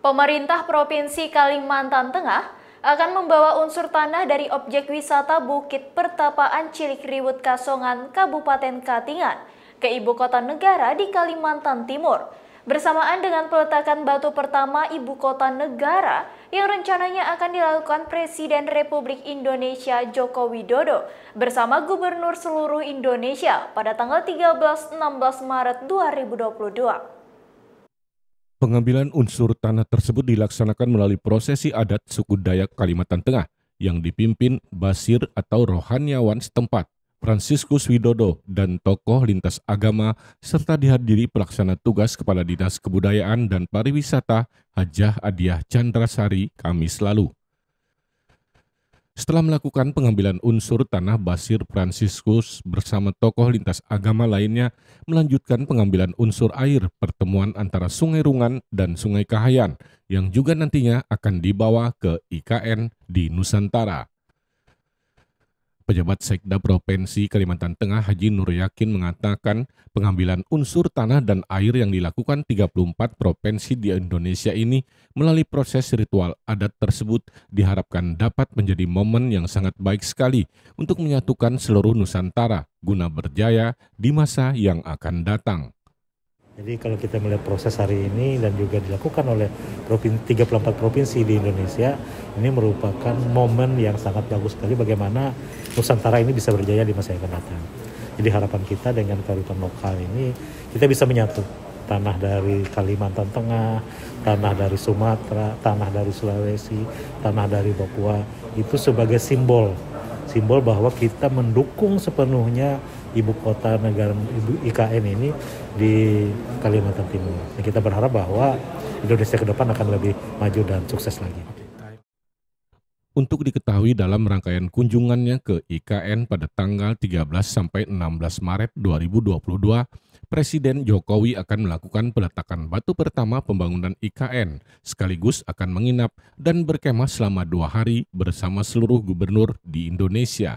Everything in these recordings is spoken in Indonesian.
Pemerintah Provinsi Kalimantan Tengah akan membawa unsur tanah dari objek wisata Bukit Pertapaan Cilik Riwut Kasongan, Kabupaten Katingan, ke ibu kota negara di Kalimantan Timur. Bersamaan dengan peletakan batu pertama ibu kota negara yang rencananya akan dilakukan Presiden Republik Indonesia Joko Widodo bersama Gubernur seluruh Indonesia pada tanggal 13-16 Maret 2022. Pengambilan unsur tanah tersebut dilaksanakan melalui prosesi adat suku Dayak Kalimantan Tengah yang dipimpin Basir atau rohaniawan setempat, Fransiskus Widodo, dan tokoh lintas agama, serta dihadiri pelaksana tugas Kepala Dinas Kebudayaan dan Pariwisata Hajah Adiah Chandrasari Kamis lalu. Setelah melakukan pengambilan unsur tanah, Basir Franciscus bersama tokoh lintas agama lainnya melanjutkan pengambilan unsur air pertemuan antara Sungai Rungan dan Sungai Kahayan yang juga nantinya akan dibawa ke IKN di Nusantara. Pejabat Sekda Provinsi Kalimantan Tengah Haji Nur Yakin mengatakan pengambilan unsur tanah dan air yang dilakukan 34 provinsi di Indonesia ini melalui proses ritual adat tersebut diharapkan dapat menjadi momen yang sangat baik sekali untuk menyatukan seluruh Nusantara guna berjaya di masa yang akan datang. Jadi kalau kita melihat proses hari ini dan juga dilakukan oleh 34 provinsi di Indonesia, ini merupakan momen yang sangat bagus sekali bagaimana Nusantara ini bisa berjaya di masa yang akan datang. Jadi harapan kita dengan kearifan lokal ini kita bisa menyatu tanah dari Kalimantan Tengah, tanah dari Sumatera, tanah dari Sulawesi, tanah dari Papua itu sebagai simbol simbol bahwa kita mendukung sepenuhnya ibu kota negara ibu IKN ini di Kalimantan Timur. Dan kita berharap bahwa Indonesia ke depan akan lebih maju dan sukses lagi untuk diketahui dalam rangkaian kunjungannya ke IKN pada tanggal 13 sampai 16 Maret 2022, Presiden Jokowi akan melakukan peletakan batu pertama pembangunan IKN, sekaligus akan menginap dan berkemah selama dua hari bersama seluruh gubernur di Indonesia.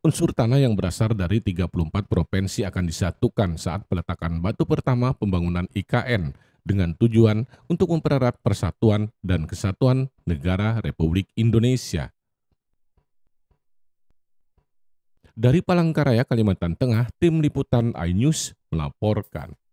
Unsur tanah yang berasal dari 34 provinsi akan disatukan saat peletakan batu pertama pembangunan IKN, dengan tujuan untuk mempererat persatuan dan kesatuan negara Republik Indonesia. Dari Palangkaraya, Kalimantan Tengah, Tim Liputan iNews melaporkan.